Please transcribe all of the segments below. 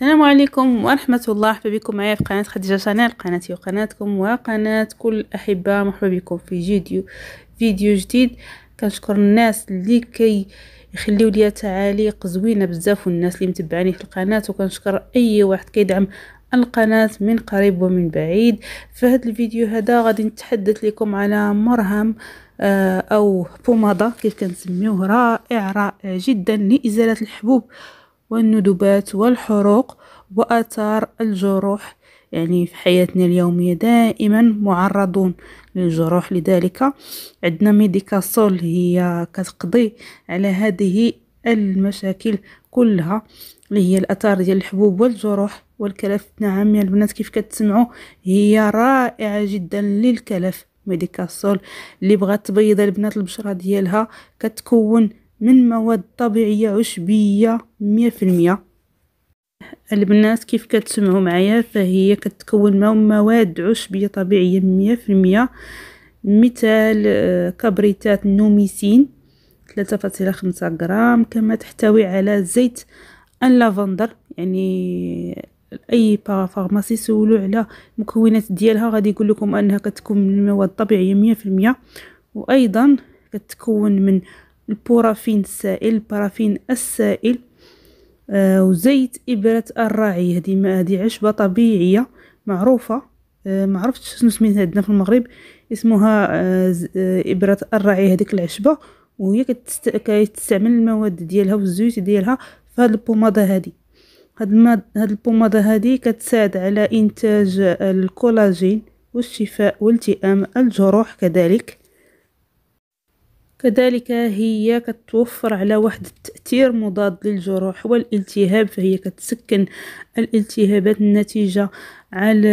السلام عليكم ورحمة الله مرحبا بكم معايا في قناة خديجة شانيل قناتي وقناتكم وقناة كل الأحبة مرحبا بكم في فيديو فيديو جديد كنشكر الناس اللي كي يخليو ليا تعاليق زوينة بزاف والناس اللي متبعاني في القناة وكنشكر أي واحد كيدعم القناة من قريب ومن بعيد في هذا الفيديو هذا غادي نتحدث لكم على مرهم آه، أو بومادة كيف كنسميوه رائع رائع جدا لإزالة الحبوب والندبات والحروق وآثار الجروح يعني في حياتنا اليومية دائما معرضون للجروح لذلك عندنا ميديكاسول هي كتقضي على هذه المشاكل كلها اللي هي الاثار ديال الحبوب والجروح والكلف نعم يا البنات كيف كتسمعوا هي رائعه جدا للكلف ميديكاسول اللي بغات تبيض البنات البشره ديالها كتكون من مواد طبيعية عشبية مية في المية البنات كيف كتسمعوا معايا فهي كتكون من مواد عشبية طبيعية مية في المية مثال آه، كبريتات نوميسين ثلاثة فاصلة خمسة غرام كما تحتوي على زيت اللافندر يعني اي بارافارماسي سولو على المكونات ديالها غادي يقول لكم انها كتكون من مواد طبيعيه 100% وايضا كتكون من البورافين السائل البارافين السائل آه وزيت إبرة الراعي هذه هذه عشبة طبيعية معروفة آه معرفتش شنو سميتها عندنا في المغرب اسمها آه،, آه إبرة الراعي هذيك العشبة وهي كتست... كتستعمل المواد ديالها والزيوت ديالها في هاد البوماده هذه هاد, الماد... هاد البوماده هذه كتساعد على انتاج الكولاجين والشفاء والتئام الجروح كذلك كذلك هي كتوفر على واحد التأثير مضاد للجروح والالتهاب فهي كتسكن الالتهابات الناتجة على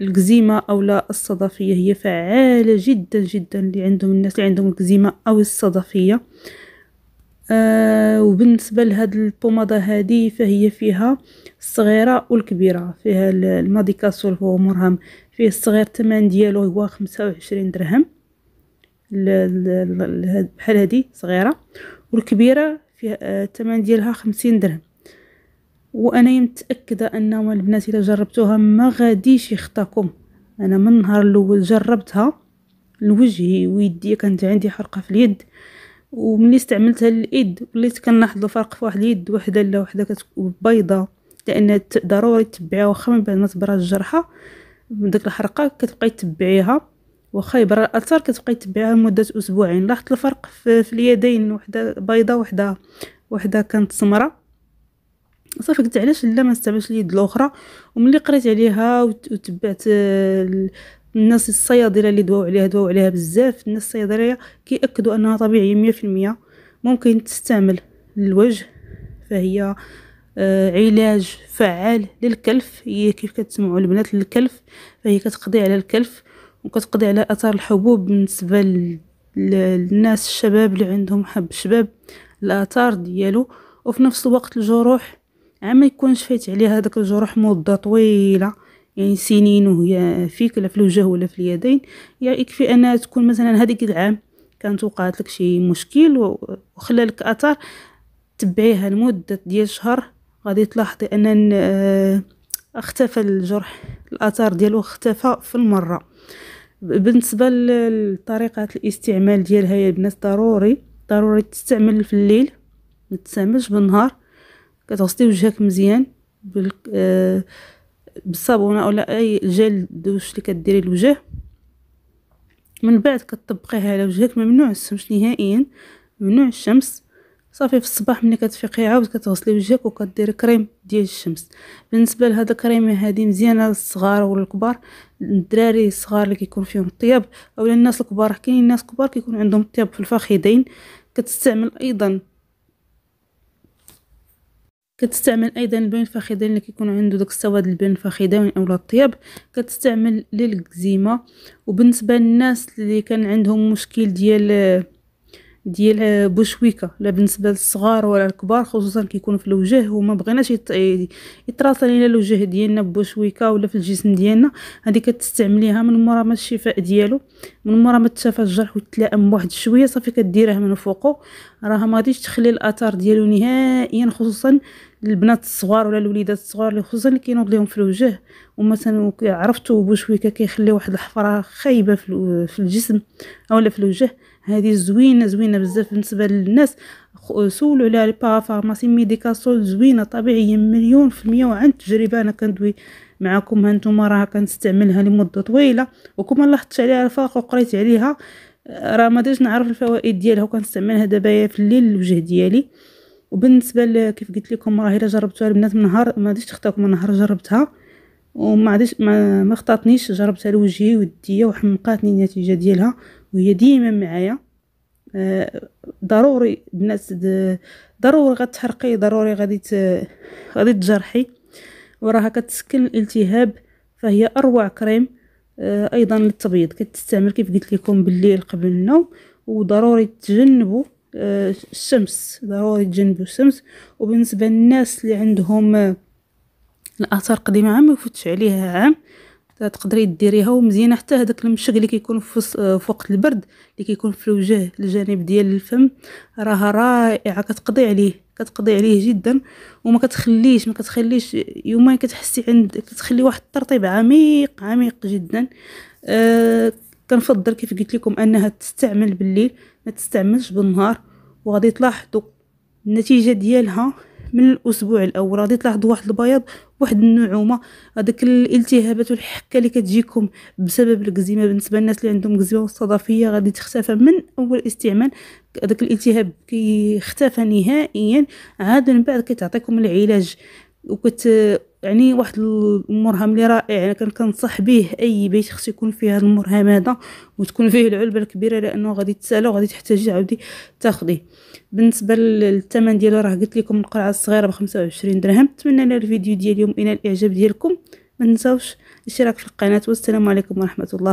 الكزيمة أو لا الصدفية هي فعالة جدا جدا اللي عندهم الناس اللي عندهم الكزيمة أو الصدفية آه وبالنسبة لهاد البومادة هذه فهي فيها الصغيرة والكبيرة فيها الماديكاسول هو مرهم فيه الصغير تمن ديالو هو خمسة وعشرين درهم بحال هادي صغيره والكبيره فيها آه، الثمن ديالها خمسين درهم وانا متاكده ان البنات الا جربتوها ما غاديش يخطاكم انا من النهار الاول جربتها الوجه ويدي كانت عندي حرقه في اليد وملي استعملتها لليد وليت كنلاحظ الفرق في واحد اليد وحده لا وحده كتكون بيضه لان ضروري تبعيها واخا من بعد ما تبرى الجرحه من داك الحرقه كتبقاي تبعيها وخيبر الاثار كتبقى تبعها مده اسبوعين لاحظت الفرق في اليدين وحده بيضه وحده وحده كانت سمراء صافي قلت علاش لا ما نستعملش اليد الاخرى وملي قريت عليها وتبعت آه، الناس الصيادله اللي دواو عليها دواو عليها بزاف الناس الصيدليه كيأكدوا انها طبيعيه 100% ممكن تستعمل للوجه فهي آه، علاج فعال للكلف هي كيف كتسمعوا البنات للكلف فهي كتقضي على الكلف وكتقضي على اثار الحبوب بالنسبه للناس الشباب اللي عندهم حب الشباب الاثار ديالو وفي نفس الوقت الجروح عام يكون شفيت عليها هذاك الجروح مده طويله يعني سنين وهي فيك لا في الوجه ولا في اليدين يعني يكفي انها تكون مثلا هذيك العام كانت وقعت لك شي مشكل وخلى لك اثار تبعيها لمده ديال شهر غادي تلاحظي ان اختفى الجرح الاثار ديالو اختفى في المره بالنسبه للطريقه الاستعمال ديالها يا البنات ضروري ضروري تستعمل في الليل ما تستعملش بالنهار كتغسلي وجهك مزيان بال آه، بالصابونه ولا اي جل دوش اللي كديري الوجه من بعد كتطبقيها على وجهك ممنوع الشمس نهائيا ممنوع الشمس صافي في الصباح ملي كتفيقي عاود كتغسلي وجهك وكديري كريم ديال الشمس بالنسبه لهاد الكريمه هادي مزيانه للصغار والكبار الدراري الصغار اللي كيكون فيهم الطياب اولا الناس الكبار كاينين ناس كبار كيكون عندهم الطياب في الفخذين كتستعمل ايضا كتستعمل ايضا البن الفخذين اللي كيكون عنده داك السواد البن الفخذين اولا الطياب كتستعمل للكزيمه وبالنسبه للناس اللي كان عندهم مشكل ديال ديال بوشويكه لا بالنسبه للصغار ولا الكبار خصوصا كيكون في الوجه وما بغيناش يتراصل الى الوجه ديالنا بوشويكه ولا في الجسم ديالنا هذه كتستعمليها من مورا ما الشفاء ديالو من مورا ما تشافى الجرح وتلائم بواحد شويه صافي كديريها من فوقو راه ما غاديش تخلي الاثار ديالو نهائيا خصوصا البنات الصغار ولا الوليدات الصغار اللي خصوصا اللي كينوض لهم في الوجه ومثلا عرفتوا بشويكه كيخلي واحد الحفره خايبه في, في الجسم اولا في الوجه هذه زوينه زوينه بزاف بالنسبه للناس سولوا على لي فارماسي ميديكاسول زوينه طبيعيه مليون في المية وعن تجربه انا كندوي معكم هانتوما راه كنستعملها لمده طويله وكما لاحظت عليها الفرق وقريت عليها راه ما نعرف الفوائد ديالها وكنستعملها دابا في الليل الوجه ديالي وبالنسبه كيف قلت لكم راه الا جربتوها البنات من نهار ما غاديش تخطاكم من نهار جربتها وما عادش ما, ما خطاتنيش جربتها لوجهي ويديا وحمقاتني النتيجه ديالها وهي ديما معايا آه، ضروري الناس ضروري غتحرقي ضروري غادي غادي تجرحي وراها كتسكن الالتهاب فهي اروع كريم آه، ايضا للتبييض كتستعمل كيف قلت لكم بالليل قبل النوم وضروري تجنبوا الشمس ضروري تجنبوا الشمس وبالنسبه للناس اللي عندهم آه، الاثار قديمه عام ما يفوتش عليها عام تقدري ديريها ومزيانه حتى هذاك المشق اللي كيكون آه، في وقت البرد اللي كيكون في الوجه الجانب ديال الفم راها رائعه كتقضي عليه كتقضي عليه جدا وما كتخليش ما كتخليش يومين كتحسي عندك كتخلي واحد الترطيب عميق عميق جدا أه كنفضل كيف قلت لكم انها تستعمل بالليل ما تستعملش بالنهار وغادي تلاحظوا النتيجه ديالها من الاسبوع الاول غادي تلاحظوا واحد البياض واحد النعومه هذاك الالتهابات والحكه اللي كتجيكم بسبب الكزيما بالنسبه للناس اللي عندهم كزيما الصدفيه غادي تختفى من اول استعمال هذاك الالتهاب كيختفى نهائيا عاد من بعد كتعطيكم العلاج وكت يعني واحد المرهم اللي رائع انا كنصح به اي بيت خصو يكون فيه هذا المرهم هذا وتكون فيه العلبه الكبيره لانه غادي تسالو غادي تحتاجي عاودي تاخديه بالنسبه للثمن ديالو راه قلت لكم القرعه الصغيره ب 25 درهم نتمنى ان الفيديو ديال اليوم ينال الاعجاب ديالكم ما تنساوش الاشتراك في القناه والسلام عليكم ورحمه الله